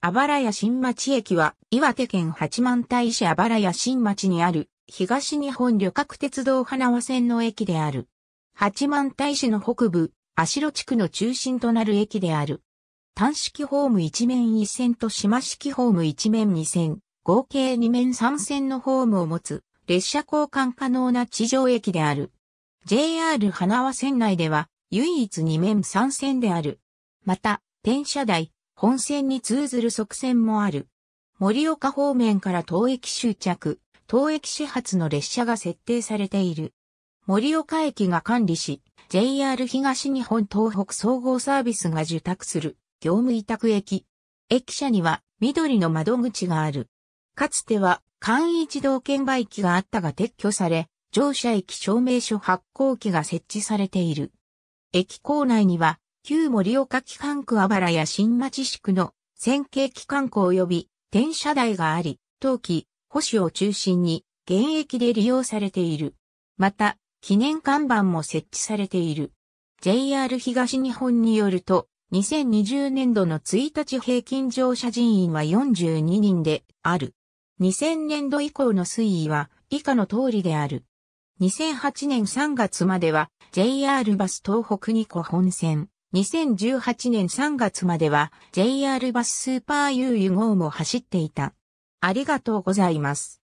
あばらや新町駅は、岩手県八幡平市あばらや新町にある、東日本旅客鉄道花輪線の駅である。八幡平市の北部、足路地区の中心となる駅である。単式ホーム一面一線と島式ホーム一面二線、合計二面三線のホームを持つ、列車交換可能な地上駅である。JR 花輪線内では、唯一二面三線である。また、転車台、本線に通ずる側線もある。盛岡方面から東駅終着、東駅始発の列車が設定されている。盛岡駅が管理し、JR 東日本東北総合サービスが受託する業務委託駅。駅舎には緑の窓口がある。かつては簡易自動券売機があったが撤去され、乗車駅証明書発行機が設置されている。駅構内には旧森岡機関区あばらや新町宿区の線形機関区及び転車台があり、冬季、保守を中心に現役で利用されている。また、記念看板も設置されている。JR 東日本によると、2020年度の1日平均乗車人員は42人である。2000年度以降の推移は以下の通りである。2008年3月までは JR バス東北に個本線、2018年3月までは JR バススーパー UU 号も走っていた。ありがとうございます。